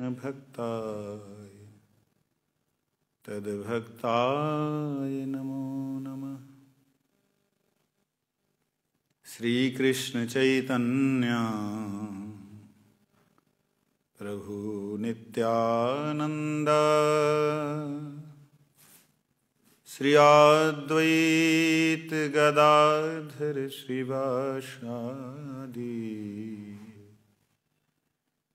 भक्ताय तदभक्ताय नमो नमः श्रीकृष्णचैतन्या प्रभु नित्यानन्द श्री अद्वैत गदाधर श्रीवासादि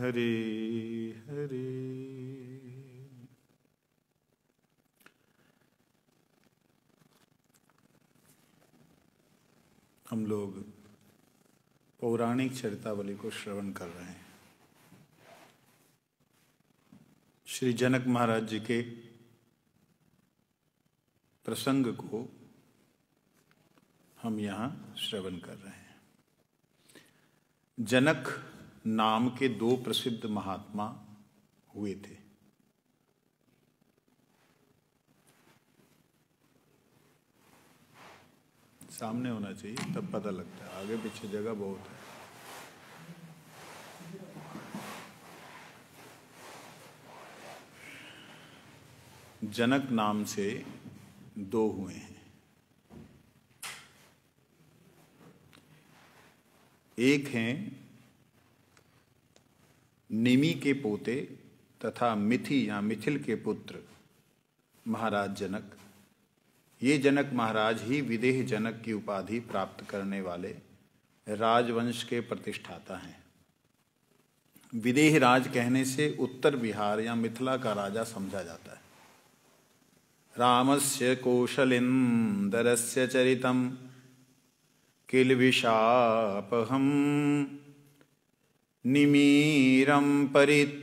हरे हरे हम लोग पौराणिक चरितावली को श्रवण कर रहे हैं श्री जनक महाराज जी के प्रसंग को हम यहाँ श्रवण कर रहे हैं जनक नाम के दो प्रसिद्ध महात्मा हुए थे सामने होना चाहिए तब पता लगता है आगे पीछे जगह बहुत है जनक नाम से दो हुए हैं एक हैं निमी के पोते तथा मिथि या मिथिल के पुत्र महाराज जनक ये जनक महाराज ही विदेह जनक की उपाधि प्राप्त करने वाले राजवंश के प्रतिष्ठाता हैं विदेह राज कहने से उत्तर बिहार या मिथिला का राजा समझा जाता है रामस्य कौशलिंदरस्य चरितम किल विशापहम निमीरं परित्यागो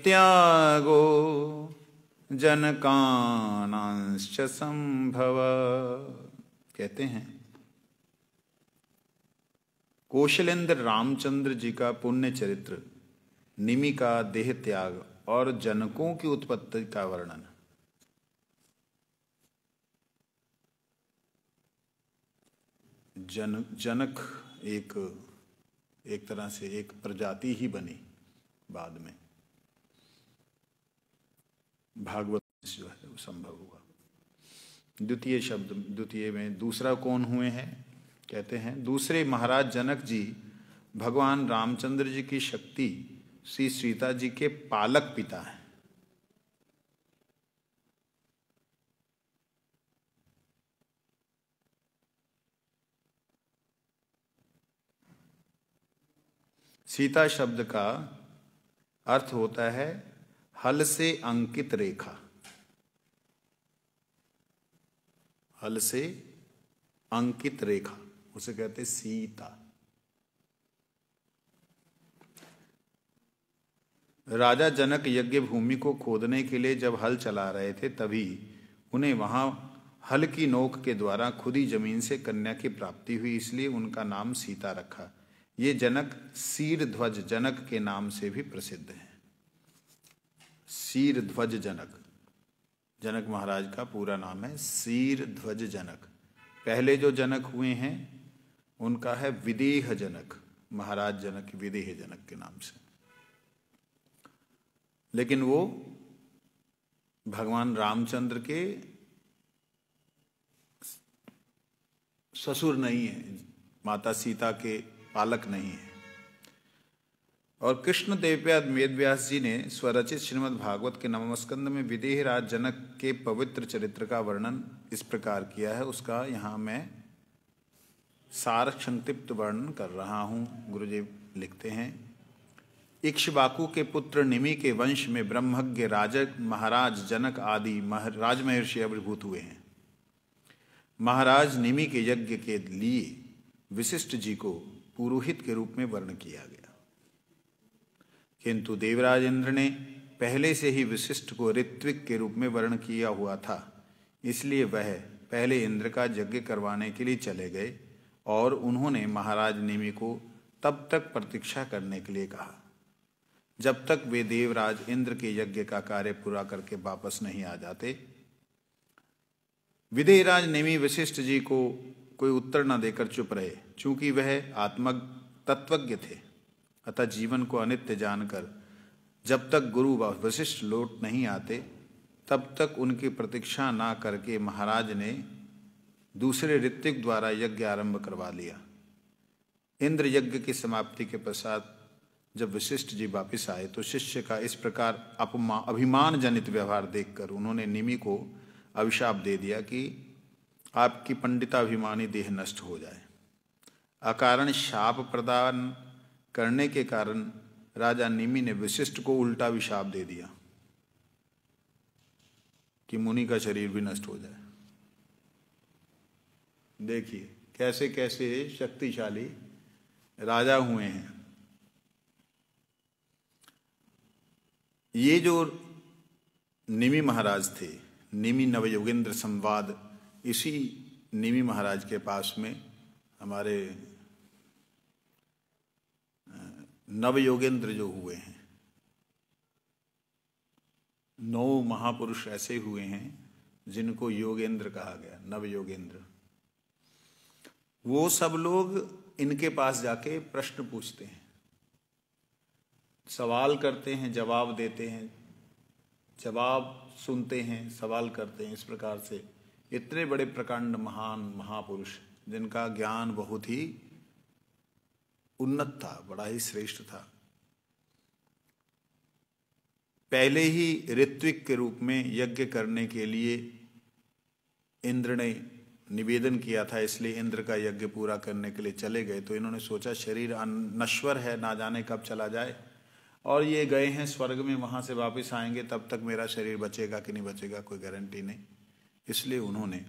जनकानांश्च संभव कहते हैं कौशलेंद्र रामचंद्र जी का पुण्य चरित्र निमि का देह त्याग और जनकों की उत्पत्ति का वर्णन जन जनक एक एक तरह से एक प्रजाति ही बनी बाद में भागवत जो है वो संभव हुआ द्वितीय शब्द द्वितीय में दूसरा कौन हुए हैं कहते हैं दूसरे महाराज जनक जी भगवान रामचंद्र जी की शक्ति श्री सीता जी के पालक पिता हैं सीता शब्द का अर्थ होता है हल से अंकित रेखा हल से अंकित रेखा उसे कहते सीता राजा जनक यज्ञ भूमि को खोदने के लिए जब हल चला रहे थे तभी उन्हें वहां हल की नोक के द्वारा खुदी जमीन से कन्या की प्राप्ति हुई इसलिए उनका नाम सीता रखा ये जनक सीर ध्वज जनक के नाम से भी प्रसिद्ध हैं सीर ध्वज जनक जनक महाराज का पूरा नाम है सीर ध्वज जनक पहले जो जनक हुए हैं उनका है विदेह जनक महाराज जनक विदेह जनक के नाम से लेकिन वो भगवान रामचंद्र के ससुर नहीं है माता सीता के पालक नहीं है और कृष्ण देवव्याद व्यास जी ने स्वरचित श्रीमद् भागवत के नवम में विदेह राज जनक के पवित्र चरित्र का वर्णन इस प्रकार किया है उसका यहाँ मैं सार संक्षिप्त वर्णन कर रहा हूँ गुरुदेव लिखते हैं इक्ष्वाकु के पुत्र निमि के वंश में ब्रह्मज्ञ राजक महाराज जनक आदि महाराज महर्षि अभिभूत हुए हैं महाराज निमि के यज्ञ के लिए विशिष्ट जी को पुरोहित के रूप में वर्ण किया गया किंतु देवराज इंद्र ने पहले से ही विशिष्ट को ऋत्विक के रूप में वर्ण किया हुआ था इसलिए वह पहले इंद्र का यज्ञ करवाने के लिए चले गए और उन्होंने महाराज नेमी को तब तक प्रतीक्षा करने के लिए कहा जब तक वे देवराज इंद्र के यज्ञ का कार्य पूरा करके वापस नहीं आ जाते विदेहराज नेमी वशिष्ठ जी को कोई उत्तर न देकर चुप रहे चूंकि वह आत्म तत्वज्ञ थे अतः जीवन को अनित्य जानकर जब तक गुरु वशिष्ठ लौट नहीं आते तब तक उनकी प्रतीक्षा ना करके महाराज ने दूसरे ऋतिक द्वारा यज्ञ आरंभ करवा लिया इंद्र यज्ञ की समाप्ति के पश्चात जब वशिष्ठ जी वापस आए तो शिष्य का इस प्रकार अपमा अभिमान जनित व्यवहार देखकर उन्होंने निमि को अभिशाप दे दिया कि आपकी पंडिताभिमानी देह नष्ट हो जाए अकारण शाप प्रदान करने के कारण राजा निमी ने विशिष्ट को उल्टा भी शाप दे दिया कि मुनि का शरीर भी नष्ट हो जाए देखिए कैसे कैसे शक्तिशाली राजा हुए हैं ये जो निमी महाराज थे निमी नवयोगेंद्र संवाद इसी निमी महाराज के पास में हमारे नव योगेंद्र जो हुए हैं नौ महापुरुष ऐसे हुए हैं जिनको योगेंद्र कहा गया नव योगेंद्र वो सब लोग इनके पास जाके प्रश्न पूछते हैं सवाल करते हैं जवाब देते हैं जवाब सुनते हैं सवाल करते हैं इस प्रकार से इतने बड़े प्रकांड महान महापुरुष जिनका ज्ञान बहुत ही उन्नत था बड़ा ही श्रेष्ठ था पहले ही ऋत्विक के रूप में यज्ञ करने के लिए इंद्र ने निवेदन किया था इसलिए इंद्र का यज्ञ पूरा करने के लिए चले गए तो इन्होंने सोचा शरीर नश्वर है ना जाने कब चला जाए और ये गए हैं स्वर्ग में वहां से वापस आएंगे तब तक मेरा शरीर बचेगा कि नहीं बचेगा कोई गारंटी नहीं इसलिए उन्होंने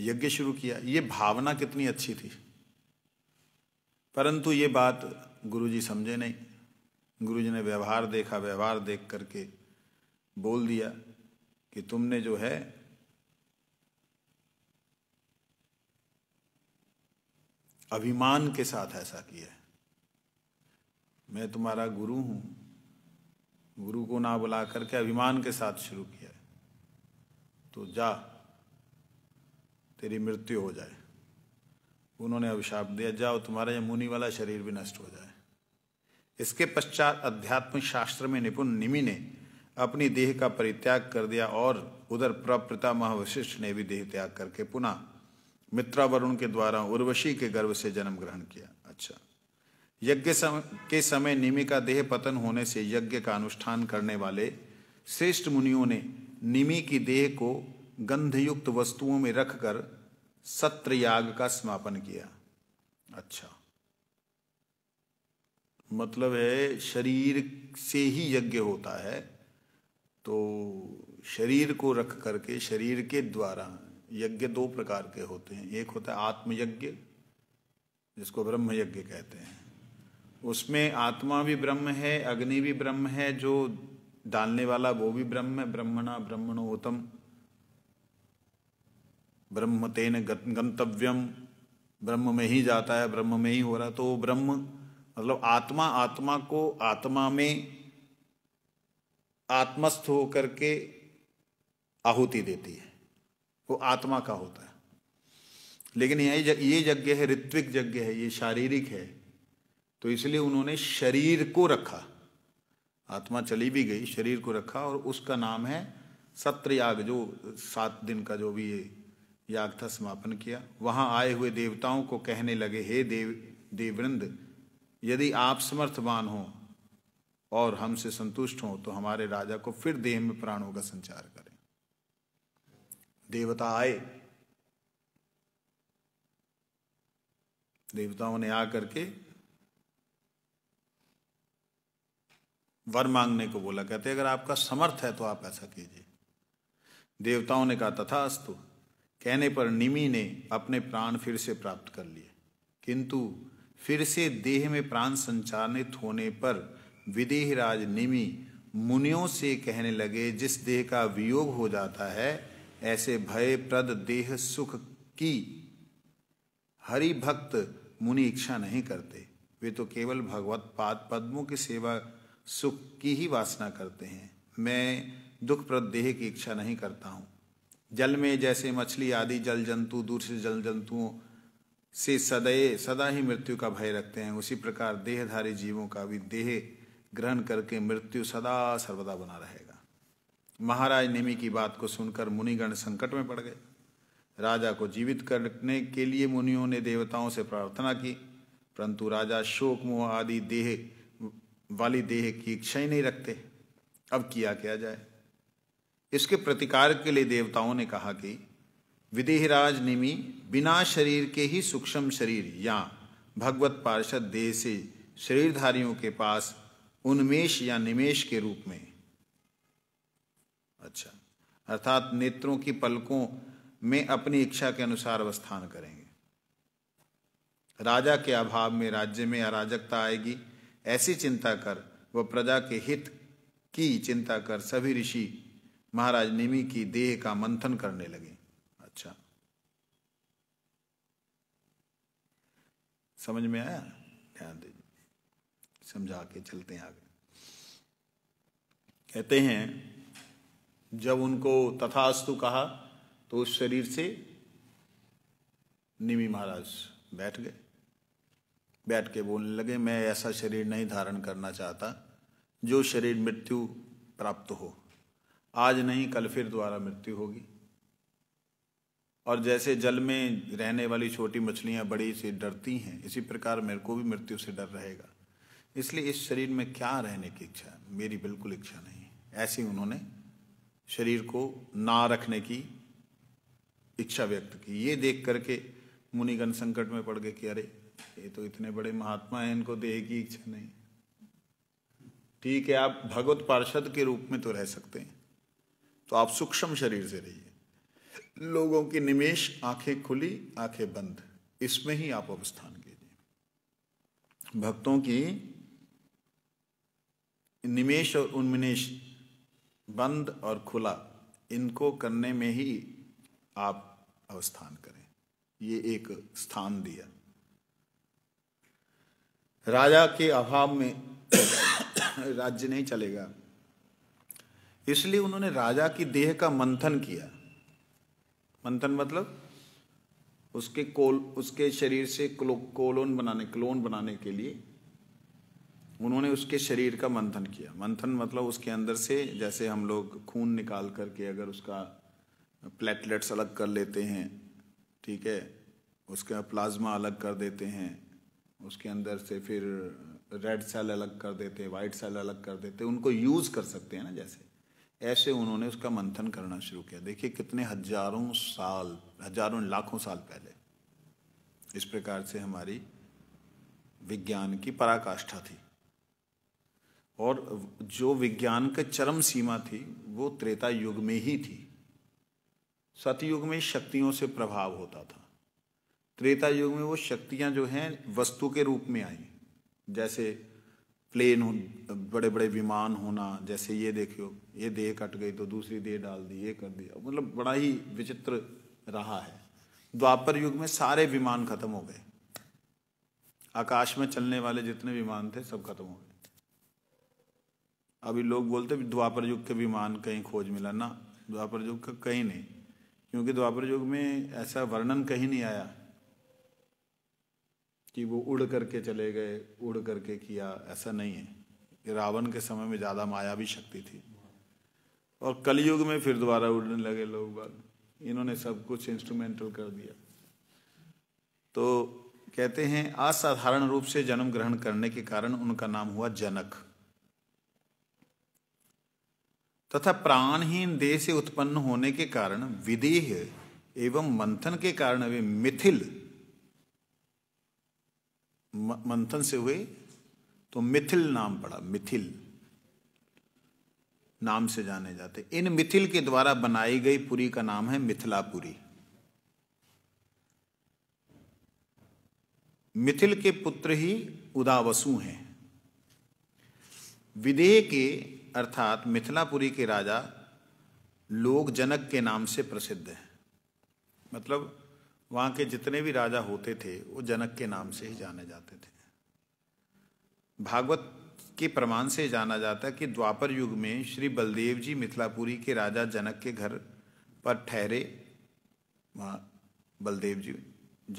यज्ञ शुरू किया ये भावना कितनी अच्छी थी परंतु ये बात गुरुजी समझे नहीं गुरुजी ने व्यवहार देखा व्यवहार देख करके बोल दिया कि तुमने जो है अभिमान के साथ ऐसा किया है मैं तुम्हारा गुरु हूं गुरु को ना बुला करके अभिमान के साथ शुरू किया है तो जा तेरी मृत्यु हो जाए उन्होंने अभिशाप दिया जाओ तुम्हारा यह मुनि वाला शरीर भी नष्ट हो जाए इसके पश्चात अध्यात्म शास्त्र में निपुण निमि ने अपनी देह का परित्याग कर दिया और उधर प्रपिता महावशिष्ठ ने भी देह त्याग करके पुनः मित्रा वरुण के द्वारा उर्वशी के गर्भ से जन्म ग्रहण किया अच्छा यज्ञ सम, के समय निमि का देह पतन होने से यज्ञ का अनुष्ठान करने वाले श्रेष्ठ मुनियों ने निमि की देह को गंधयुक्त वस्तुओं में रखकर सत्र याग का समापन किया अच्छा मतलब है शरीर से ही यज्ञ होता है तो शरीर को रख करके शरीर के द्वारा यज्ञ दो प्रकार के होते हैं एक होता है आत्मयज्ञ जिसको ब्रह्म यज्ञ कहते हैं उसमें आत्मा भी ब्रह्म है अग्नि भी ब्रह्म है जो डालने वाला वो भी ब्रह्म है ब्रह्मणा ब्रह्मणोत्तम ब्रह्म तेन गंतव्यम ब्रह्म में ही जाता है ब्रह्म में ही हो रहा है तो ब्रह्म मतलब आत्मा आत्मा को आत्मा में आत्मस्थ होकर के आहुति देती है वो आत्मा का होता है लेकिन यह ये यज्ञ है ऋत्विक यज्ञ है ये शारीरिक है तो इसलिए उन्होंने शरीर को रखा आत्मा चली भी गई शरीर को रखा और उसका नाम है सत्र याग जो सात दिन का जो भी ये याग समापन किया वहां आए हुए देवताओं को कहने लगे हे देव देववृंद यदि आप समर्थवान हो और हमसे संतुष्ट हो तो हमारे राजा को फिर देह में प्राणों का संचार करें देवता आए देवताओं ने आकर के वर मांगने को बोला कहते अगर आपका समर्थ है तो आप ऐसा कीजिए देवताओं ने कहा तथा अस्तु कहने पर निमी ने अपने प्राण फिर से प्राप्त कर लिए किंतु फिर से देह में प्राण संचालित होने पर विदेहराज निमि मुनियों से कहने लगे जिस देह का वियोग हो जाता है ऐसे भय प्रद देह सुख की हरि भक्त मुनि इच्छा नहीं करते वे तो केवल भगवत पाद पद्मों की सेवा सुख की ही वासना करते हैं मैं दुख प्रद देह की इच्छा नहीं करता हूँ जल में जैसे मछली आदि जल जंतु दूसरे जल जंतुओं से सदैव सदा ही मृत्यु का भय रखते हैं उसी प्रकार देहधारी जीवों का भी देह ग्रहण करके मृत्यु सदा सर्वदा बना रहेगा महाराज नेमी की बात को सुनकर मुनिगण संकट में पड़ गए राजा को जीवित करने के लिए मुनियों ने देवताओं से प्रार्थना की परंतु राजा शोक मोह आदि देह वाली देह की इच्छा ही नहीं रखते अब किया क्या जाए इसके प्रतिकार के लिए देवताओं ने कहा कि विदेहराज निमि बिना शरीर के ही सूक्ष्म शरीर या भगवत पार्षद देह से शरीरधारियों के पास उन्मेष या निमेश के रूप में अच्छा अर्थात नेत्रों की पलकों में अपनी इच्छा के अनुसार अवस्थान करेंगे राजा के अभाव में राज्य में अराजकता आएगी ऐसी चिंता कर वह प्रजा के हित की चिंता कर सभी ऋषि महाराज निमि की देह का मंथन करने लगे अच्छा समझ में आया ध्यान दीजिए समझा के चलते हैं आगे कहते हैं जब उनको तथास्तु कहा तो उस शरीर से निमी महाराज बैठ गए बैठ के बोलने लगे मैं ऐसा शरीर नहीं धारण करना चाहता जो शरीर मृत्यु प्राप्त हो आज नहीं कल फिर दोबारा मृत्यु होगी और जैसे जल में रहने वाली छोटी मछलियां बड़ी से डरती हैं इसी प्रकार मेरे को भी मृत्यु से डर रहेगा इसलिए इस शरीर में क्या रहने की इच्छा मेरी बिल्कुल इच्छा नहीं ऐसी उन्होंने शरीर को ना रखने की इच्छा व्यक्त की ये देख करके मुनिगण संकट में पड़ गए कि अरे ये तो इतने बड़े महात्मा हैं इनको देह की इच्छा नहीं ठीक है आप भगवत पार्षद के रूप में तो रह सकते हैं तो आप सूक्ष्म शरीर से रहिए लोगों की निमेश आंखें खुली आंखें बंद इसमें ही आप अवस्थान कीजिए भक्तों की निमेश और उन्मिनेश बंद और खुला इनको करने में ही आप अवस्थान करें ये एक स्थान दिया राजा के अभाव में राज्य नहीं चलेगा इसलिए उन्होंने राजा की देह का मंथन किया मंथन मतलब उसके कोल उसके शरीर से क्लो, कोलोन बनाने क्लोन बनाने के लिए उन्होंने उसके शरीर का मंथन किया मंथन मतलब उसके अंदर से जैसे हम लोग खून निकाल करके अगर उसका प्लेटलेट्स अलग कर लेते हैं ठीक है उसका प्लाज्मा अलग कर देते हैं उसके अंदर से फिर रेड सेल अलग कर देते हैं वाइट सेल अलग कर देते उनको यूज़ कर सकते हैं ना जैसे ऐसे उन्होंने उसका मंथन करना शुरू किया देखिए कितने हजारों साल हजारों लाखों साल पहले इस प्रकार से हमारी विज्ञान की पराकाष्ठा थी और जो विज्ञान के चरम सीमा थी वो त्रेता युग में ही थी सतयुग में शक्तियों से प्रभाव होता था त्रेता युग में वो शक्तियां जो हैं वस्तु के रूप में आई जैसे प्लेन बड़े बड़े विमान होना जैसे ये देखियो ये देह कट गई तो दूसरी देह डाल दी ये कर दिया मतलब बड़ा ही विचित्र रहा है द्वापर युग में सारे विमान खत्म हो गए आकाश में चलने वाले जितने विमान थे सब खत्म हो गए अभी लोग बोलते द्वापर युग के विमान कहीं खोज मिला ना द्वापर युग का कहीं नहीं क्योंकि द्वापर युग में ऐसा वर्णन कहीं नहीं आया कि वो उड़ करके चले गए उड़ करके किया ऐसा नहीं है कि रावण के समय में ज़्यादा माया भी शक्ति थी और कलयुग में फिर दोबारा उड़ने लगे लोग बाग इन्होंने सब कुछ इंस्ट्रूमेंटल कर दिया तो कहते हैं असाधारण रूप से जन्म ग्रहण करने के कारण उनका नाम हुआ जनक तथा प्राणहीन देह से उत्पन्न होने के कारण विदेह एवं मंथन के कारण वे मिथिल मंथन से हुए तो मिथिल नाम पड़ा मिथिल नाम से जाने जाते इन मिथिल के द्वारा बनाई गई पुरी का नाम है मिथिलापुरी मिथिल के पुत्र ही उदावसु हैं विदेह के अर्थात मिथिलापुरी के राजा लोक जनक के नाम से प्रसिद्ध हैं मतलब वहाँ के जितने भी राजा होते थे वो जनक के नाम से ही जाने जाते थे भागवत के प्रमाण से जाना जाता है कि द्वापर युग में श्री बलदेव जी मिथिलापुरी के राजा जनक के घर पर ठहरे वहाँ बलदेव जी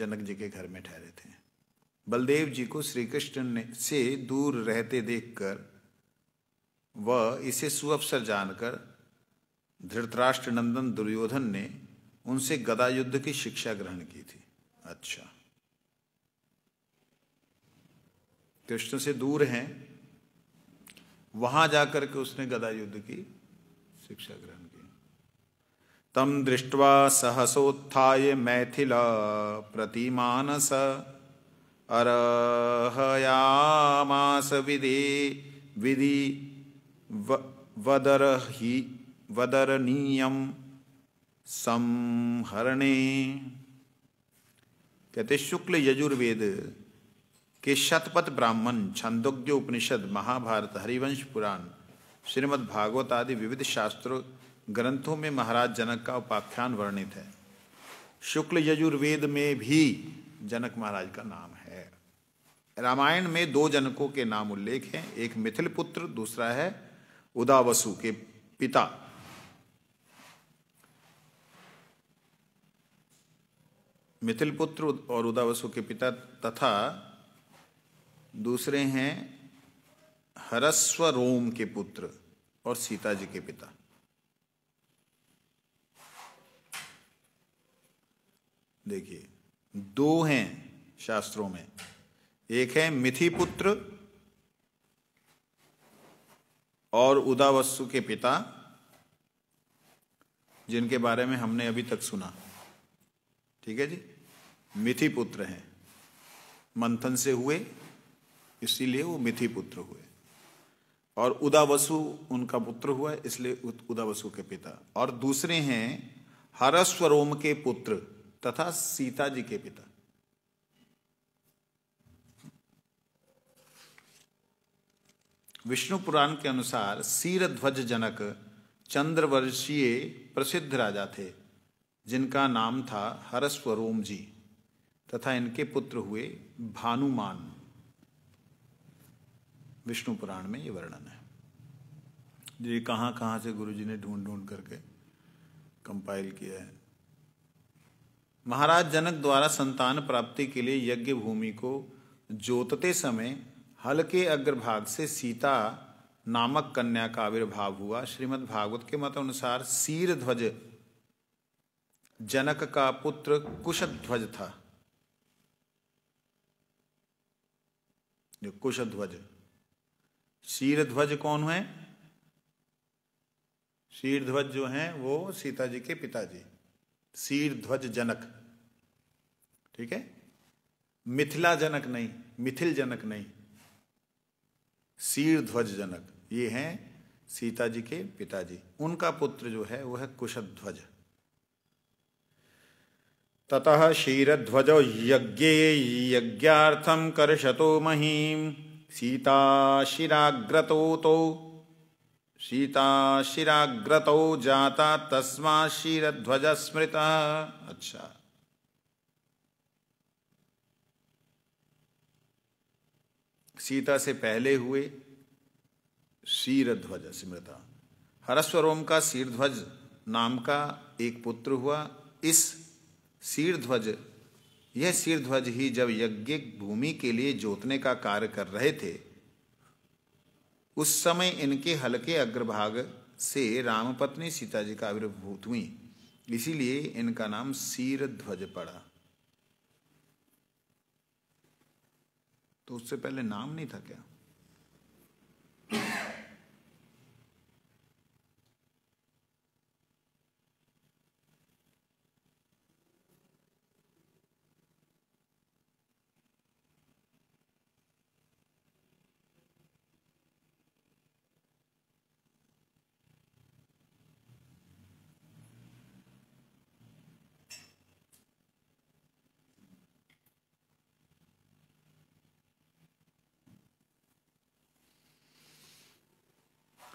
जनक जी के घर में ठहरे थे बलदेव जी को श्री कृष्ण ने से दूर रहते देखकर वह इसे सुअवसर जानकर धृतराष्ट्र नंदन दुर्योधन ने उनसे गदा युद्ध की शिक्षा ग्रहण की थी अच्छा कृष्ण से दूर हैं वहां जाकर के उसने गदा युद्ध की शिक्षा ग्रहण की तम दृष्टवा सहसोत्थाय मैथिल प्रतिमानस अरहयामास विधि विधि ही वदरनीयम संहरणे कहते शुक्ल यजुर्वेद के शतपथ ब्राह्मण छंदोग्य उपनिषद महाभारत हरिवंश पुराण श्रीमद् भागवत आदि विविध शास्त्रों ग्रंथों में महाराज जनक का उपाख्यान वर्णित है शुक्ल यजुर्वेद में भी जनक महाराज का नाम है रामायण में दो जनकों के नाम उल्लेख हैं एक मिथिल पुत्र दूसरा है उदावसु के पिता मिथिल पुत्र और उदावसु के पिता तथा दूसरे हैं हरस्व रोम के पुत्र और सीता जी के पिता देखिए दो हैं शास्त्रों में एक है मिथिपुत्र और उदावस्सु के पिता जिनके बारे में हमने अभी तक सुना ठीक है जी मिथि पुत्र हैं मंथन से हुए इसीलिए वो मिथि पुत्र हुए और उदावसु उनका पुत्र हुआ इसलिए उदावसु के पिता और दूसरे हैं हरस्वरोम के पुत्र तथा सीता जी के पिता विष्णु पुराण के अनुसार सीरध्वज जनक चंद्रवर्षीय प्रसिद्ध राजा थे जिनका नाम था हरस्वरोम जी तथा इनके पुत्र हुए भानुमान विष्णु पुराण में ये वर्णन है ये कहाँ कहाँ से गुरुजी ने ढूंढ ढूंढ करके कंपाइल किया है महाराज जनक द्वारा संतान प्राप्ति के लिए यज्ञ भूमि को जोतते समय हल के अग्रभाग से सीता नामक कन्या का आविर्भाव हुआ श्रीमद् भागवत के मत अनुसार सीर ध्वज जनक का पुत्र कुश ध्वज था जो कुशध्वज शीर ध्वज कौन है शीर ध्वज जो है वो सीता जी के पिताजी शीर ध्वज जनक ठीक है मिथिला जनक नहीं मिथिल जनक नहीं शीर ध्वज जनक ये हैं सीता जी के पिताजी उनका पुत्र जो है वह है कुशध्वज ततः क्षीरध्वज यज्ञे यज्ञार्थं कर्षतो तो सीता सीताशिराग्रतो जाता तस्मा क्षीरध्वज स्मृत अच्छा सीता से पहले हुए शीरध्वज स्मृता हरस्वरोम का शीरध्वज नाम का एक पुत्र हुआ इस सिर ध्वज यह सिर ध्वज ही जब यज्ञ भूमि के लिए जोतने का कार्य कर रहे थे उस समय इनके हल्के अग्रभाग से रामपत्नी सीता जी का आविर्भूत हुई इसीलिए इनका नाम शीरध्वज ध्वज पड़ा तो उससे पहले नाम नहीं था क्या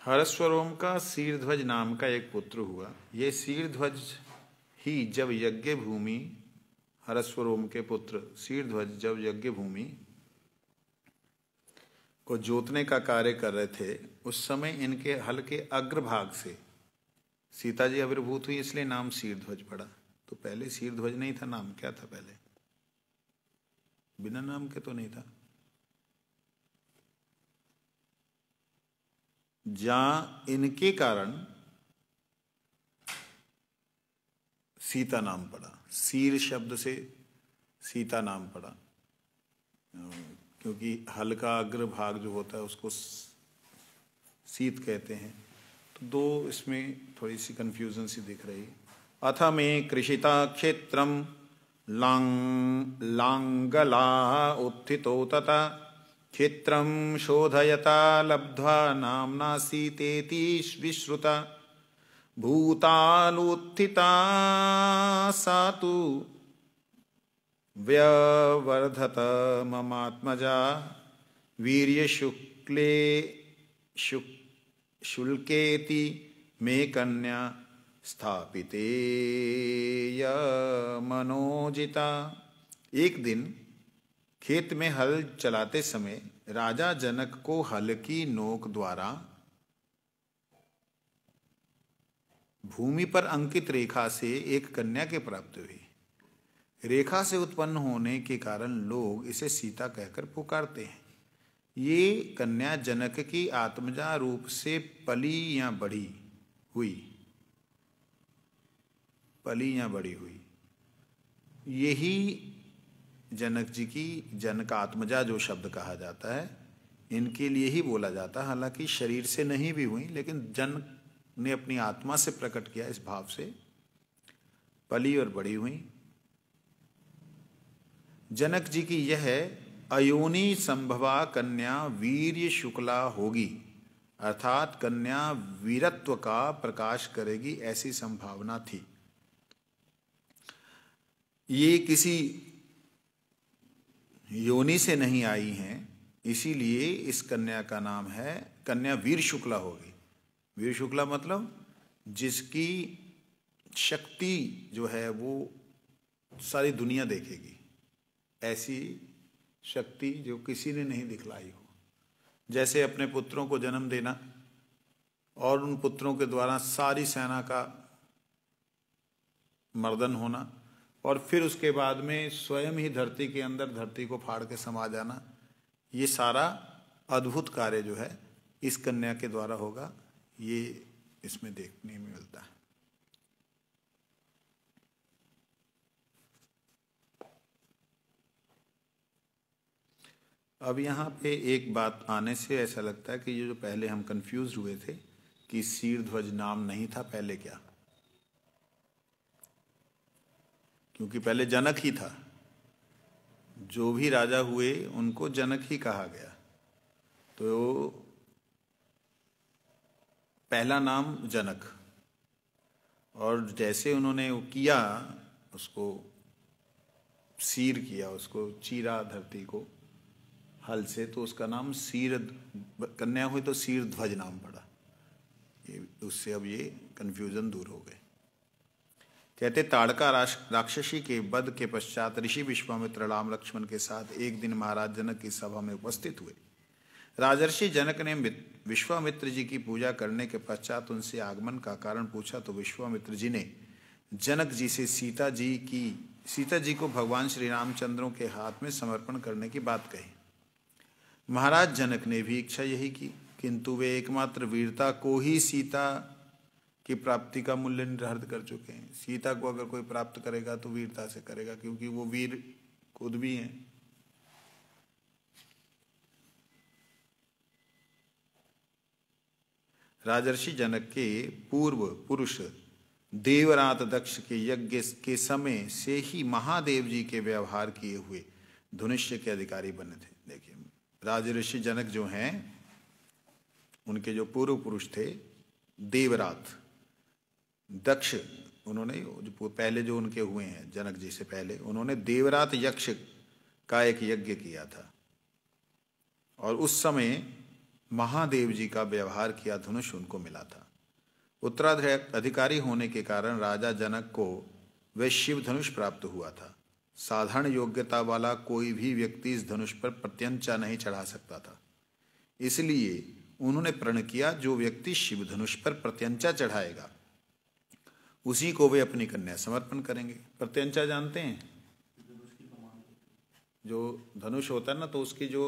हरस्वरोम का शीरध्वज नाम का एक पुत्र हुआ ये शीरध्वज ही जब यज्ञ भूमि हरस्वरोम के पुत्र शीरध्वज जब यज्ञ भूमि को जोतने का कार्य कर रहे थे उस समय इनके हल के अग्रभाग से सीता जी आविर्भूत हुई इसलिए नाम शीरध्वज पड़ा तो पहले शीरध्वज नहीं था नाम क्या था पहले बिना नाम के तो नहीं था जहां इनके कारण सीता नाम पड़ा सीर शब्द से सीता नाम पड़ा क्योंकि हल्का अग्र भाग जो होता है उसको सीत कहते हैं तो दो इसमें थोड़ी सी कन्फ्यूजन सी दिख रही है अथ में कृषिता क्षेत्र लांग लांगला उत्थितो तथा क्षेत्रं शोधयता लब्ध्वा नाम्नासीतेति विश्रुता भूतालोत्थिता सा तो व्यवर्धत ममात्मजा वीर्यशुक्ल शुक् शुल्केति मे कन्या स्थापिते मनोजिता एक दिन खेत में हल चलाते समय राजा जनक को हल की नोक द्वारा भूमि पर अंकित रेखा से एक कन्या के प्राप्त हुई रेखा से उत्पन्न होने के कारण लोग इसे सीता कहकर पुकारते हैं ये कन्या जनक की आत्मजा रूप से पली या बड़ी हुई पली या बड़ी हुई यही जनक जी की जनक आत्मजा जो शब्द कहा जाता है इनके लिए ही बोला जाता है हालांकि शरीर से नहीं भी हुई लेकिन जन ने अपनी आत्मा से प्रकट किया इस भाव से पली और बड़ी हुई जनक जी की यह अयोनि संभवा कन्या वीर शुक्ला होगी अर्थात कन्या वीरत्व का प्रकाश करेगी ऐसी संभावना थी ये किसी योनि से नहीं आई हैं इसीलिए इस कन्या का नाम है कन्या वीर शुक्ला होगी वीर शुक्ला मतलब जिसकी शक्ति जो है वो सारी दुनिया देखेगी ऐसी शक्ति जो किसी ने नहीं दिखलाई हो जैसे अपने पुत्रों को जन्म देना और उन पुत्रों के द्वारा सारी सेना का मर्दन होना और फिर उसके बाद में स्वयं ही धरती के अंदर धरती को फाड़ के समा जाना ये सारा अद्भुत कार्य जो है इस कन्या के द्वारा होगा ये इसमें देखने में मिलता है अब यहाँ पे एक बात आने से ऐसा लगता है कि ये जो पहले हम कंफ्यूज हुए थे कि शीर ध्वज नाम नहीं था पहले क्या क्योंकि पहले जनक ही था जो भी राजा हुए उनको जनक ही कहा गया तो पहला नाम जनक और जैसे उन्होंने वो किया उसको सीर किया उसको चीरा धरती को हल से तो उसका नाम सीर कन्या हुई तो सीर ध्वज नाम पड़ा ये उससे अब ये कन्फ्यूज़न दूर हो गए कहते ताड़का राक्षसी के वध के पश्चात ऋषि विश्वामित्र राम लक्ष्मण के साथ एक दिन महाराज जनक की सभा में उपस्थित हुए राजर्षि जनक ने विश्वामित्र जी की पूजा करने के पश्चात उनसे आगमन का कारण पूछा तो विश्वामित्र जी ने जनक जी से सीता जी की सीता जी को भगवान श्री रामचंद्रों के हाथ में समर्पण करने की बात कही महाराज जनक ने भी इच्छा यही की किंतु वे एकमात्र वीरता को ही सीता की प्राप्ति का मूल्य निर्धारित कर चुके हैं सीता को अगर कोई प्राप्त करेगा तो वीरता से करेगा क्योंकि वो वीर खुद भी हैं राजर्षि जनक के पूर्व पुरुष देवरात दक्ष के यज्ञ के समय से ही महादेव जी के व्यवहार किए हुए धनुष्य के अधिकारी बने थे देखिए राजर्षि जनक जो हैं उनके जो पूर्व पुरुष थे देवरात दक्ष उन्होंने जो पहले जो उनके हुए हैं जनक जी से पहले उन्होंने देवरात यक्ष का एक यज्ञ किया था और उस समय महादेव जी का व्यवहार किया धनुष उनको मिला था अधिकारी होने के कारण राजा जनक को वह शिव धनुष प्राप्त हुआ था साधारण योग्यता वाला कोई भी व्यक्ति इस धनुष पर प्रत्यंचा नहीं चढ़ा सकता था इसलिए उन्होंने प्रण किया जो व्यक्ति शिव धनुष पर प्रत्यंचा चढ़ाएगा उसी को वे अपनी कन्या समर्पण करेंगे प्रत्यंचा जानते हैं जो धनुष होता है ना तो उसकी जो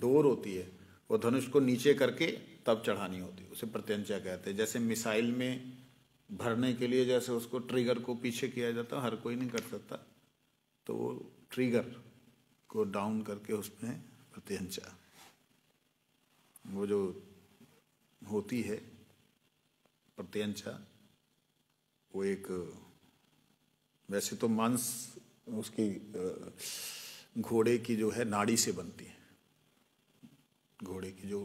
डोर होती है वो धनुष को नीचे करके तब चढ़ानी होती है उसे प्रत्यंचा कहते हैं जैसे मिसाइल में भरने के लिए जैसे उसको ट्रिगर को पीछे किया जाता हर कोई नहीं कर सकता तो वो ट्रिगर को डाउन करके उसमें प्रत्यंचा वो जो होती है प्रत्यंचा वो एक वैसे तो मांस उसकी घोड़े की जो है नाड़ी से बनती है घोड़े की जो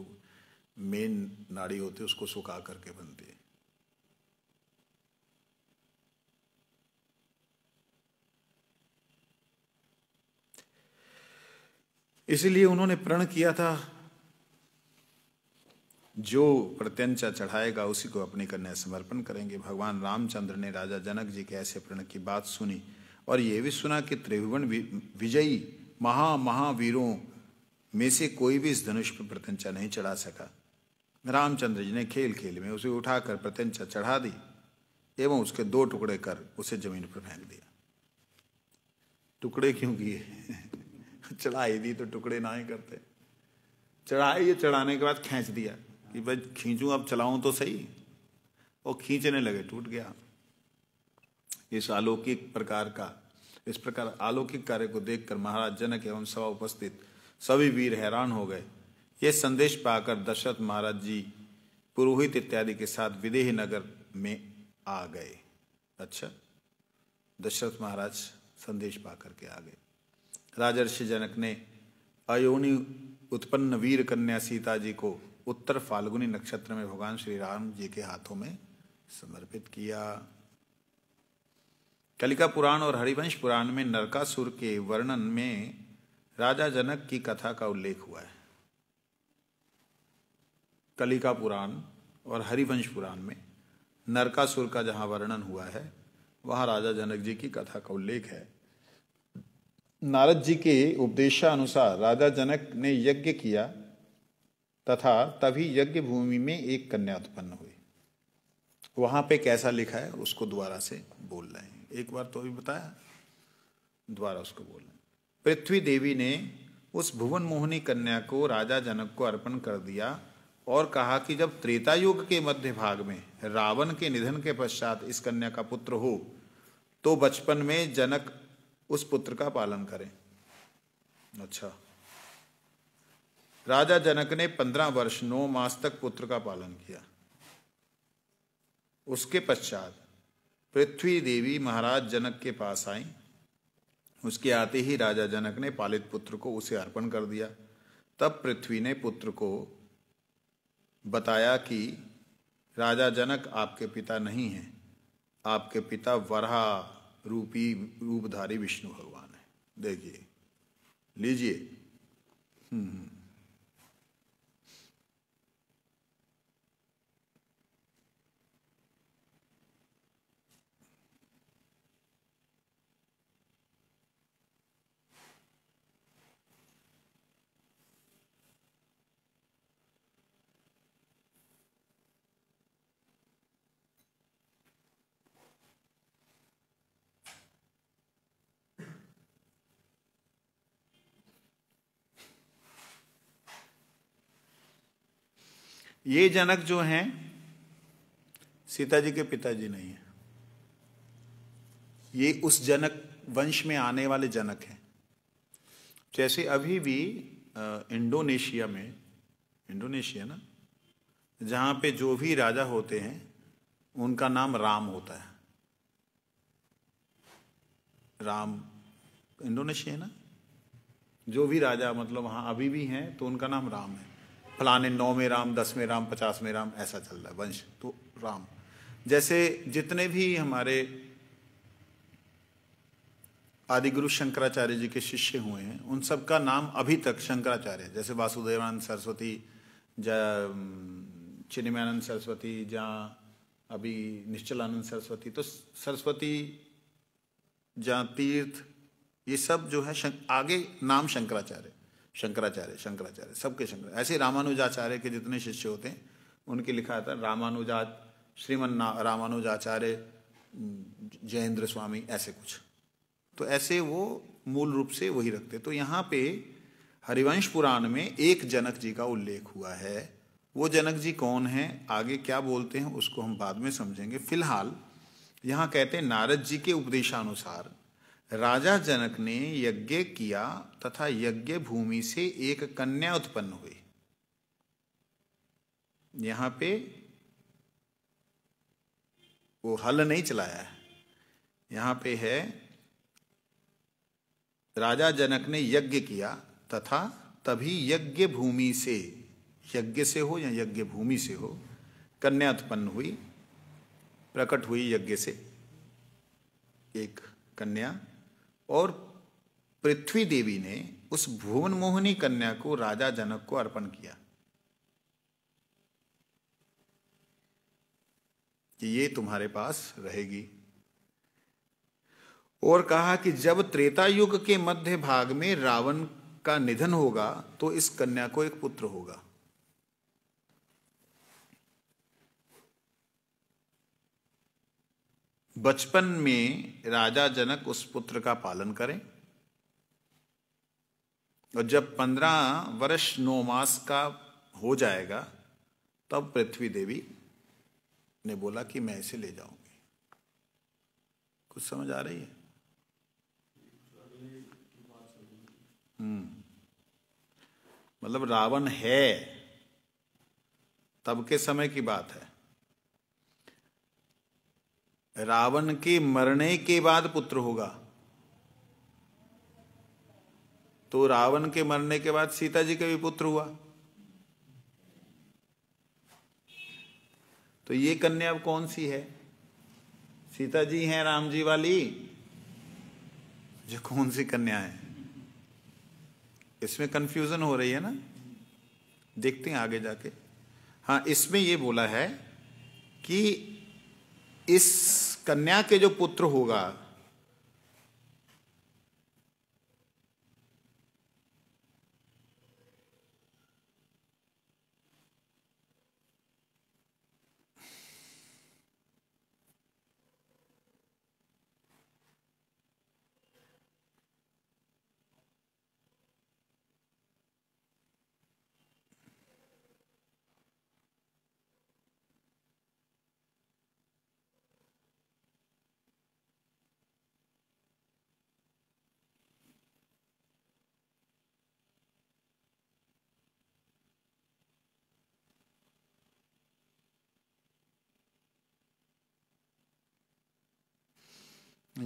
मेन नाड़ी होती है उसको सुखा करके बनती है इसलिए उन्होंने प्रण किया था जो प्रत्यंचा चढ़ाएगा उसी को अपनी कन्या समर्पण करेंगे भगवान रामचंद्र ने राजा जनक जी के ऐसे प्रण की बात सुनी और यह भी सुना कि त्रिभुवन विजयी महा महावीरों में से कोई भी इस धनुष पर प्रत्यंचा नहीं चढ़ा सका रामचंद्र जी ने खेल खेल में उसे उठाकर प्रत्यंचा चढ़ा दी एवं उसके दो टुकड़े कर उसे जमीन पर फेंक दिया टुकड़े क्यों किए चढ़ाई दी तो टुकड़े ना ही करते चढ़ाई ये चढ़ाने के बाद खींच दिया कि भाई खींचूं अब चलाऊं तो सही और खींचने लगे टूट गया इस अलौकिक प्रकार का इस प्रकार अलौकिक कार्य को देखकर महाराज जनक एवं सभा उपस्थित सभी वीर हैरान हो गए यह संदेश पाकर दशरथ महाराज जी पुरोहित इत्यादि के साथ विदेह नगर में आ गए अच्छा दशरथ महाराज संदेश पाकर के आ गए राजर्षि जनक ने अयोनि उत्पन्न वीर कन्या सीता जी को उत्तर फाल्गुनी नक्षत्र में भगवान श्री राम जी के हाथों में समर्पित किया कलिका पुराण और हरिवंश पुराण में नरकासुर के वर्णन में राजा जनक की कथा का उल्लेख हुआ है कलिका पुराण और हरिवंश पुराण में नरकासुर का जहां वर्णन हुआ है वहां राजा जनक जी की कथा का उल्लेख है नारद जी के उपदेशानुसार राजा जनक ने यज्ञ किया तथा तभी यज्ञ भूमि में एक कन्या उत्पन्न हुई वहां पे कैसा लिखा है उसको द्वारा से बोल रहे हैं एक बार तो अभी बताया द्वारा उसको बोल रहे पृथ्वी देवी ने उस भुवन मोहनी कन्या को राजा जनक को अर्पण कर दिया और कहा कि जब त्रेता युग के मध्य भाग में रावण के निधन के पश्चात इस कन्या का पुत्र हो तो बचपन में जनक उस पुत्र का पालन करें अच्छा राजा जनक ने पंद्रह वर्ष नौ मास तक पुत्र का पालन किया उसके पश्चात पृथ्वी देवी महाराज जनक के पास आई उसके आते ही राजा जनक ने पालित पुत्र को उसे अर्पण कर दिया तब पृथ्वी ने पुत्र को बताया कि राजा जनक आपके पिता नहीं हैं आपके पिता वरहा रूपी रूपधारी विष्णु भगवान है देखिए लीजिए हम्म, हम्म। ये जनक जो हैं सीता जी के पिताजी नहीं है ये उस जनक वंश में आने वाले जनक हैं जैसे अभी भी इंडोनेशिया में इंडोनेशिया ना जहाँ पे जो भी राजा होते हैं उनका नाम राम होता है राम इंडोनेशिया है ना जो भी राजा मतलब वहाँ अभी भी हैं तो उनका नाम राम है फलाने नौवें राम दसवें राम पचासवें राम ऐसा चल रहा है वंश तो राम जैसे जितने भी हमारे आदि गुरु शंकराचार्य जी के शिष्य हुए हैं उन सबका नाम अभी तक शंकराचार्य जैसे वासुदेवानंद सरस्वती चिन्मयानंद सरस्वती या अभी निश्चलानंद सरस्वती तो सरस्वती जहाँ तीर्थ ये सब जो है आगे नाम शंकराचार्य शंकराचार्य शंकराचार्य सबके शंकर ऐसे रामानुजाचार्य के जितने शिष्य होते हैं उनके लिखा था रामानुजा श्रीमन रामानुजाचार्य जयेंद्र स्वामी ऐसे कुछ तो ऐसे वो मूल रूप से वही रखते तो यहाँ पे हरिवंश पुराण में एक जनक जी का उल्लेख हुआ है वो जनक जी कौन है आगे क्या बोलते हैं उसको हम बाद में समझेंगे फिलहाल यहाँ कहते हैं नारद जी के उपदेशानुसार राजा जनक ने यज्ञ किया तथा यज्ञ भूमि से एक कन्या उत्पन्न हुई यहाँ पे वो हल नहीं चलाया है यहाँ पे है राजा जनक ने यज्ञ किया तथा तभी यज्ञ भूमि से यज्ञ से हो या यज्ञ भूमि से हो कन्या उत्पन्न हुई प्रकट हुई यज्ञ से एक कन्या और पृथ्वी देवी ने उस भुवन मोहिनी कन्या को राजा जनक को अर्पण किया कि ये तुम्हारे पास रहेगी और कहा कि जब त्रेता युग के मध्य भाग में रावण का निधन होगा तो इस कन्या को एक पुत्र होगा बचपन में राजा जनक उस पुत्र का पालन करें और जब पंद्रह वर्ष नौ मास का हो जाएगा तब पृथ्वी देवी ने बोला कि मैं इसे ले जाऊंगी कुछ समझ आ रही है हम्म। मतलब रावण है तब के समय की बात है रावण के मरने के बाद पुत्र होगा तो रावण के मरने के बाद सीता जी का भी पुत्र हुआ तो ये कन्या अब कौन सी है सीता जी हैं राम जी वाली जो कौन सी कन्या है इसमें कंफ्यूजन हो रही है ना देखते हैं आगे जाके हाँ इसमें ये बोला है कि इस कन्या के जो पुत्र होगा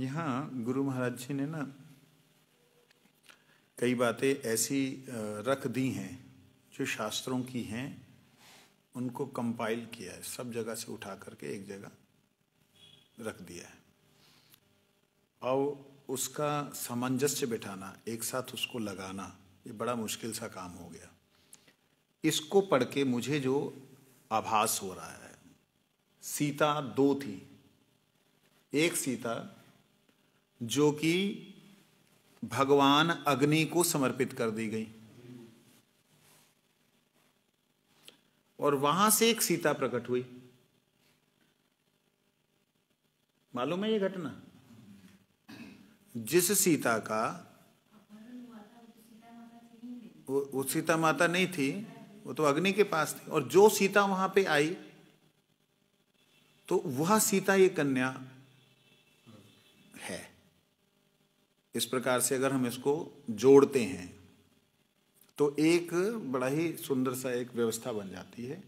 यहाँ गुरु महाराज जी ने ना कई बातें ऐसी रख दी हैं जो शास्त्रों की हैं उनको कंपाइल किया है सब जगह से उठा करके एक जगह रख दिया है और उसका सामंजस्य बैठाना एक साथ उसको लगाना ये बड़ा मुश्किल सा काम हो गया इसको पढ़ के मुझे जो आभास हो रहा है सीता दो थी एक सीता जो कि भगवान अग्नि को समर्पित कर दी गई और वहां से एक सीता प्रकट हुई मालूम है ये घटना जिस सीता का वो, वो सीता माता नहीं थी वो तो अग्नि के पास थी और जो सीता वहां पे आई तो वह सीता ये कन्या इस प्रकार से अगर हम इसको जोड़ते हैं तो एक बड़ा ही सुंदर सा एक व्यवस्था बन जाती है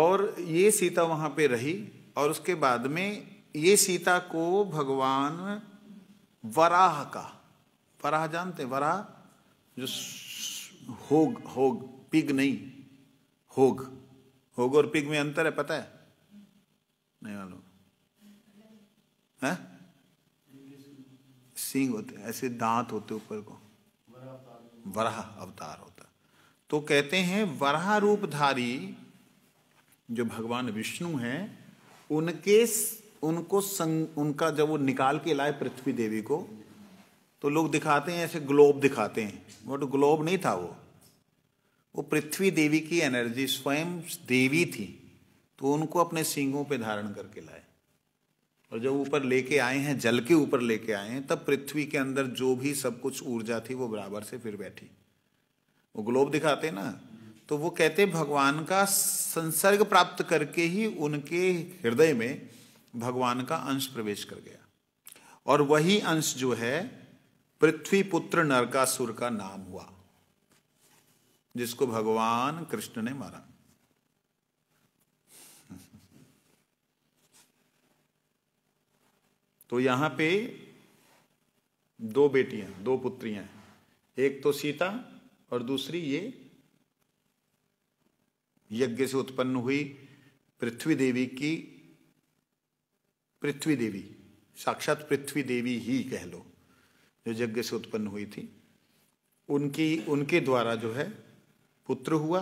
और ये सीता वहाँ पे रही और उसके बाद में ये सीता को भगवान वराह का वराह जानते हैं वराह जो होग होग पिग नहीं होग होग और पिग में अंतर है पता है नहीं मालूम है सिंह होते ऐसे दांत होते ऊपर को वराह अवतार होता तो कहते हैं वराह रूपधारी जो भगवान विष्णु हैं उनके उनको संग उनका जब वो निकाल के लाए पृथ्वी देवी को तो लोग दिखाते हैं ऐसे ग्लोब दिखाते हैं बट तो ग्लोब नहीं था वो वो पृथ्वी देवी की एनर्जी स्वयं देवी थी तो उनको अपने सींगों पे धारण करके लाए और जब ऊपर लेके आए हैं जल के ऊपर लेके आए हैं तब पृथ्वी के अंदर जो भी सब कुछ ऊर्जा थी वो बराबर से फिर बैठी वो ग्लोब दिखाते ना तो वो कहते भगवान का संसर्ग प्राप्त करके ही उनके हृदय में भगवान का अंश प्रवेश कर गया और वही अंश जो है पृथ्वी पुत्र नरकासुर का नाम हुआ जिसको भगवान कृष्ण ने मारा तो यहाँ पे दो बेटियां दो पुत्रियां एक तो सीता और दूसरी ये यज्ञ से उत्पन्न हुई पृथ्वी देवी की पृथ्वी देवी साक्षात पृथ्वी देवी ही कह लो जो यज्ञ से उत्पन्न हुई थी उनकी उनके द्वारा जो है पुत्र हुआ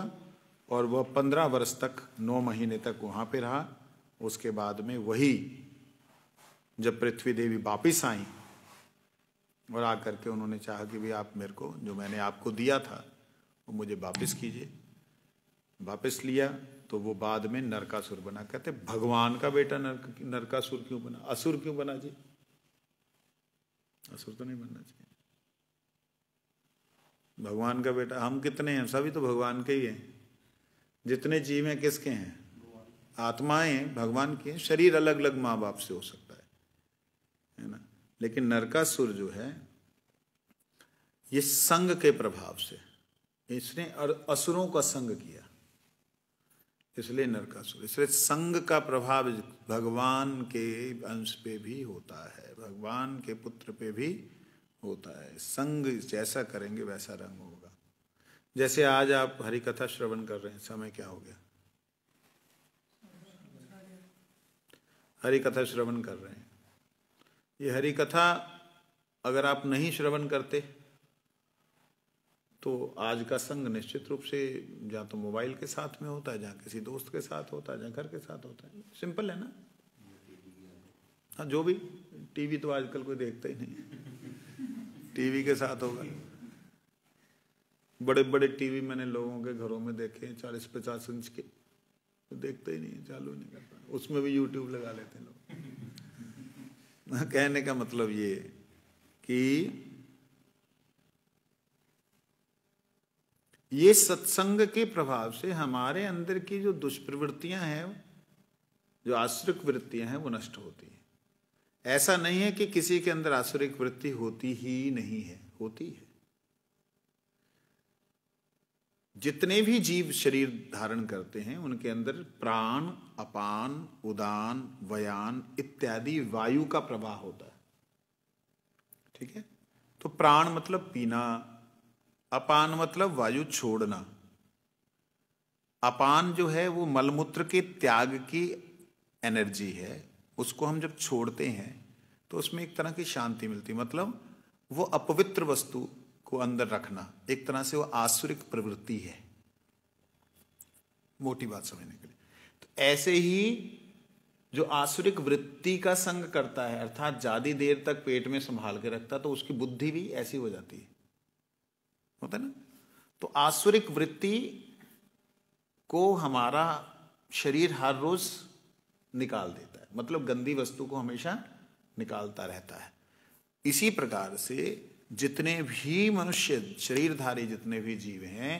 और वह पंद्रह वर्ष तक नौ महीने तक वहाँ पे रहा उसके बाद में वही जब पृथ्वी देवी वापिस आई और आकर के उन्होंने चाहा कि भाई आप मेरे को जो मैंने आपको दिया था वो मुझे वापिस कीजिए वापिस लिया तो वो बाद में नरकासुर बना कहते भगवान का बेटा नरक नरकासुर क्यों बना असुर क्यों बना जी असुर तो नहीं बनना चाहिए भगवान का बेटा हम कितने हैं सभी तो भगवान के ही हैं जितने जीव हैं किसके हैं आत्माएं भगवान के हैं शरीर अलग अलग माँ बाप से हो सकते है ना लेकिन नरकासुर जो है ये संग के प्रभाव से इसने असुरों का संग किया इसलिए नरकासुर इसलिए संग का प्रभाव भगवान के अंश पे भी होता है भगवान के पुत्र पे भी होता है संग जैसा करेंगे वैसा रंग होगा जैसे आज आप हरि कथा श्रवण कर रहे हैं समय क्या हो गया हरि कथा श्रवण कर रहे हैं ये हरि कथा अगर आप नहीं श्रवण करते तो आज का संग निश्चित रूप से या तो मोबाइल के साथ में होता है या किसी दोस्त के साथ होता है या घर के साथ होता है सिंपल है ना हाँ जो भी टीवी तो आजकल कोई देखता ही नहीं टीवी के साथ होगा बड़े बड़े टीवी मैंने लोगों के घरों में देखे हैं चालीस पचास इंच के तो देखते ही नहीं चालू नहीं करता उसमें भी यूट्यूब लगा लेते हैं लोग कहने का मतलब ये कि ये सत्संग के प्रभाव से हमारे अंदर की जो दुष्प्रवृत्तियां हैं जो आश्रिक वृत्तियां हैं वो नष्ट होती हैं ऐसा नहीं है कि किसी के अंदर आश्रिक वृत्ति होती ही नहीं है होती है जितने भी जीव शरीर धारण करते हैं उनके अंदर प्राण अपान उदान वयान इत्यादि वायु का प्रवाह होता है ठीक है तो प्राण मतलब पीना अपान मतलब वायु छोड़ना अपान जो है वो मलमूत्र के त्याग की एनर्जी है उसको हम जब छोड़ते हैं तो उसमें एक तरह की शांति मिलती मतलब वो अपवित्र वस्तु को अंदर रखना एक तरह से वो आसुरिक प्रवृत्ति है मोटी बात समझने के लिए तो ऐसे ही जो आसुरिक वृत्ति का संग करता है अर्थात ज्यादा देर तक पेट में संभाल के रखता तो उसकी बुद्धि भी ऐसी हो जाती है होता है ना तो आसुरिक वृत्ति को हमारा शरीर हर रोज निकाल देता है मतलब गंदी वस्तु को हमेशा निकालता रहता है इसी प्रकार से जितने भी मनुष्य शरीरधारी जितने भी जीव हैं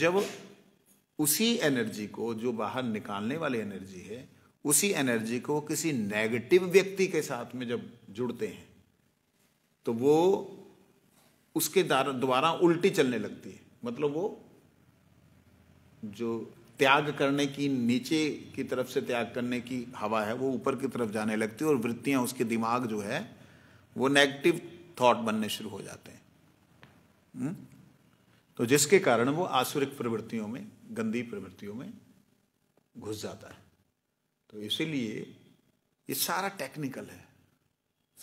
जब उसी एनर्जी को जो बाहर निकालने वाली एनर्जी है उसी एनर्जी को किसी नेगेटिव व्यक्ति के साथ में जब जुड़ते हैं तो वो उसके द्वारा उल्टी चलने लगती है मतलब वो जो त्याग करने की नीचे की तरफ से त्याग करने की हवा है वो ऊपर की तरफ जाने लगती है और वृत्तियां उसके दिमाग जो है वो नेगेटिव थॉट बनने शुरू हो जाते हैं हुँ? हम्म? तो जिसके कारण वो आसुरिक प्रवृत्तियों में गंदी प्रवृत्तियों में घुस जाता है तो इसीलिए ये सारा टेक्निकल है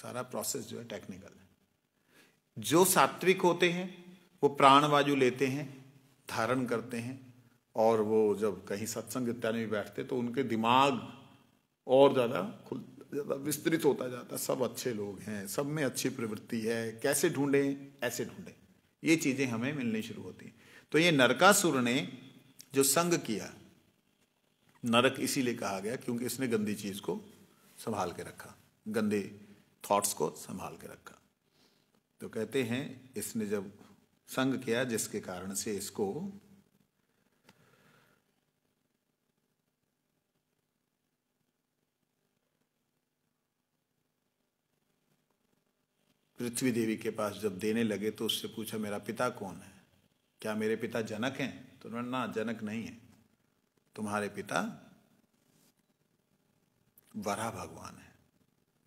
सारा प्रोसेस जो है टेक्निकल है जो सात्विक होते हैं वो प्राणवायु लेते हैं धारण करते हैं और वो जब कहीं सत्संग इत्यादि में बैठते तो उनके दिमाग और ज़्यादा खुल ज़्यादा विस्तृत होता जाता सब अच्छे लोग हैं सब में अच्छी प्रवृत्ति है कैसे ढूंढें ऐसे ढूंढें ये चीज़ें हमें मिलनी शुरू होती हैं तो ये नरकासुर ने जो संग किया नरक इसीलिए कहा गया क्योंकि इसने गंदी चीज़ को संभाल के रखा गंदे थॉट्स को संभाल के रखा तो कहते हैं इसने जब संग किया जिसके कारण से इसको पृथ्वी देवी के पास जब देने लगे तो उससे पूछा मेरा पिता कौन है क्या मेरे पिता जनक हैं तो उन्होंने ना जनक नहीं है तुम्हारे पिता वरा भगवान है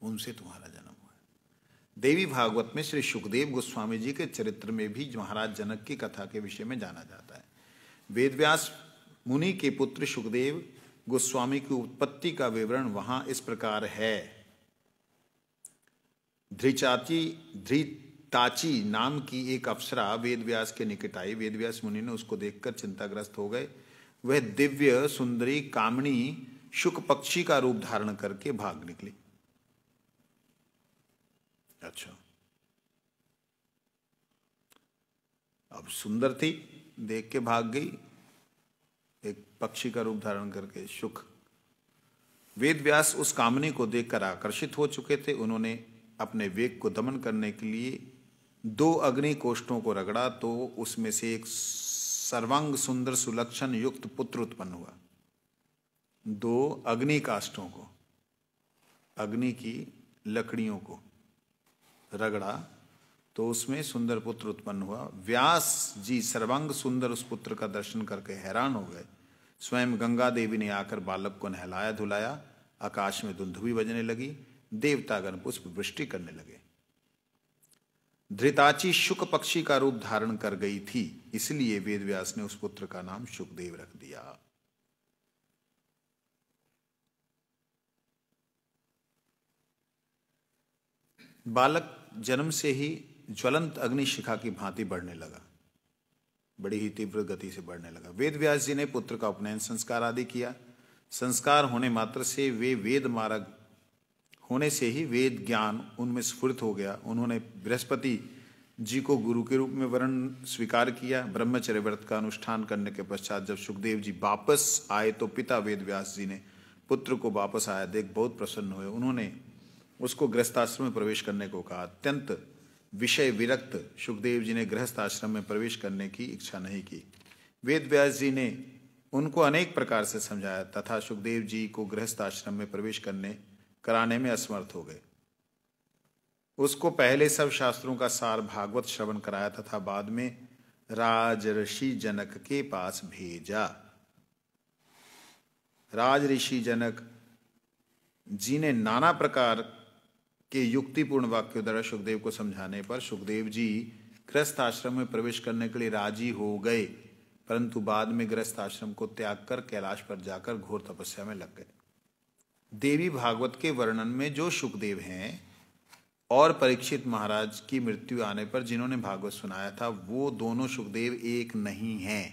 उनसे तुम्हारा जन्म हुआ देवी भागवत में श्री सुखदेव गोस्वामी जी के चरित्र में भी महाराज जनक की कथा के विषय में जाना जाता है वेदव्यास मुनि के पुत्र सुखदेव गोस्वामी की उत्पत्ति का विवरण वहां इस प्रकार है ध्रिचाची ध्रिताची नाम की एक अप्सरा वेदव्यास के निकट आई वेदव्यास मुनि ने उसको देखकर चिंताग्रस्त हो गए वह दिव्य सुंदरी कामणी शुक पक्षी का रूप धारण करके भाग निकली अच्छा अब सुंदर थी देख के भाग गई एक पक्षी का रूप धारण करके सुख वेद व्यास उस कामनी को देखकर आकर्षित हो चुके थे उन्होंने अपने वेग को दमन करने के लिए दो अग्नि कोष्ठों को रगड़ा तो उसमें से एक सर्वांग सुंदर सुलक्षण युक्त पुत्र उत्पन्न हुआ दो अग्नि काष्ठों को अग्नि की लकड़ियों को रगड़ा तो उसमें सुंदर पुत्र उत्पन्न हुआ व्यास जी सर्वांग सुंदर उस पुत्र का दर्शन करके हैरान हो गए स्वयं गंगा देवी ने आकर बालक को नहलाया धुलाया आकाश में भी बजने लगी देवतागण पुष्प वृष्टि करने लगे धृताची शुक पक्षी का रूप धारण कर गई थी इसलिए वेदव्यास ने उस पुत्र का नाम शुकदेव रख दिया बालक जन्म से ही ज्वलंत अग्निशिखा की भांति बढ़ने लगा बड़ी ही तीव्र गति से बढ़ने लगा वेद व्यास जी ने पुत्र का उपनयन संस्कार आदि किया संस्कार होने मात्र से वे वेद मार्ग होने से ही वेद ज्ञान उनमें स्फुर्त हो गया उन्होंने बृहस्पति जी को गुरु के रूप में वर्ण स्वीकार किया ब्रह्मचर्य व्रत का अनुष्ठान करने के पश्चात जब सुखदेव जी वापस आए तो पिता वेद व्यास जी ने पुत्र को वापस आया देख बहुत प्रसन्न हुए उन्होंने उसको गृहस्थाश्रम में प्रवेश करने को कहा अत्यंत विषय विरक्त सुखदेव जी ने गृहस्थ आश्रम में प्रवेश करने की इच्छा नहीं की वेद व्यास जी ने उनको अनेक प्रकार से समझाया तथा सुखदेव जी को गृहस्थ आश्रम में प्रवेश करने कराने में असमर्थ हो गए उसको पहले सब शास्त्रों का सार भागवत श्रवण कराया था, था बाद में राजऋषि जनक के पास भेजा राजऋषि जनक जी ने नाना प्रकार के युक्तिपूर्ण वाक्यों द्वारा सुखदेव को समझाने पर सुखदेव जी ग्रस्त आश्रम में प्रवेश करने के लिए राजी हो गए परंतु बाद में ग्रस्त आश्रम को त्याग कर कैलाश पर जाकर घोर तपस्या में लग गए देवी भागवत के वर्णन में जो सुखदेव हैं और परीक्षित महाराज की मृत्यु आने पर जिन्होंने भागवत सुनाया था वो दोनों सुखदेव एक नहीं हैं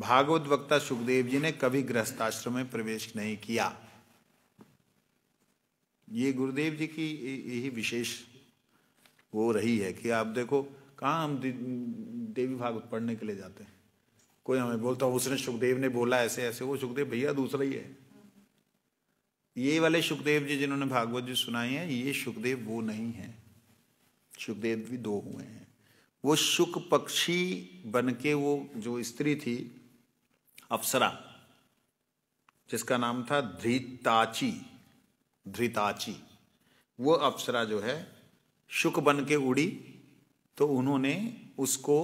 भागवत वक्ता सुखदेव जी ने कभी गृहस्थाश्रम में प्रवेश नहीं किया ये गुरुदेव जी की यही विशेष वो रही है कि आप देखो कहाँ हम देवी भागवत पढ़ने के लिए जाते हैं कोई हमें बोलता उसने सुखदेव ने बोला ऐसे ऐसे वो सुखदेव भैया दूसरा ही है ये वाले सुखदेव जी जिन्होंने भागवत जी सुनाई है ये सुखदेव वो नहीं है सुखदेव भी दो हुए हैं वो सुख पक्षी बन के वो जो स्त्री थी अप्सरा जिसका नाम था धृताची धृताची वो अप्सरा जो है शुक बन के उड़ी तो उन्होंने उसको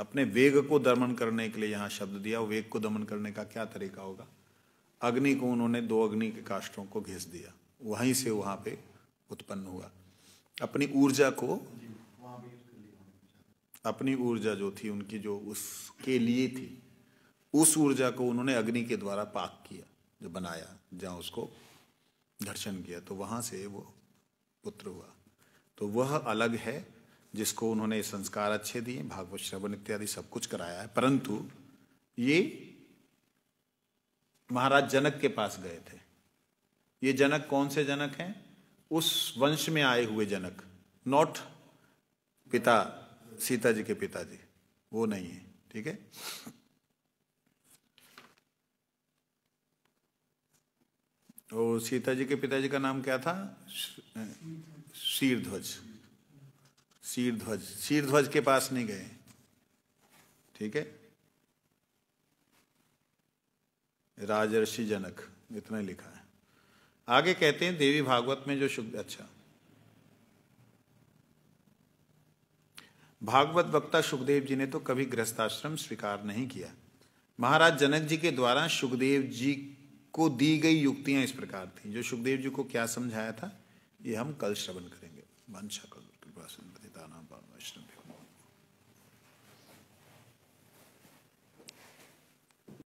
अपने वेग को दमन करने के लिए यहां शब्द दिया वेग को दमन करने का क्या तरीका होगा अग्नि को उन्होंने दो अग्नि के काष्ठों को घिस दिया वहीं से वहां पे उत्पन्न हुआ अपनी ऊर्जा को अपनी ऊर्जा जो थी उनकी जो उसके लिए थी उस ऊर्जा को उन्होंने अग्नि के द्वारा पाक किया जो बनाया जहाँ उसको घर्षण किया तो वहाँ से वो पुत्र हुआ तो वह अलग है जिसको उन्होंने संस्कार अच्छे दिए भागवत श्रवण इत्यादि सब कुछ कराया है परंतु ये महाराज जनक के पास गए थे ये जनक कौन से जनक हैं उस वंश में आए हुए जनक नॉट पिता सीता जी के पिताजी वो नहीं है ठीक है और सीता जी के पिताजी का नाम क्या था शीरध्वज शीरध्वज शीरध्वज के पास नहीं गए ठीक है राजर्षि जनक इतना लिखा है आगे कहते हैं देवी भागवत में जो शुभ अच्छा भागवत वक्ता सुखदेव जी ने तो कभी गृहस्थाश्रम स्वीकार नहीं किया महाराज जनक जी के द्वारा सुखदेव जी को दी गई युक्तियां इस प्रकार थी जो सुखदेव जी को क्या समझाया था ये हम कल श्रवण करेंगे वंशा कल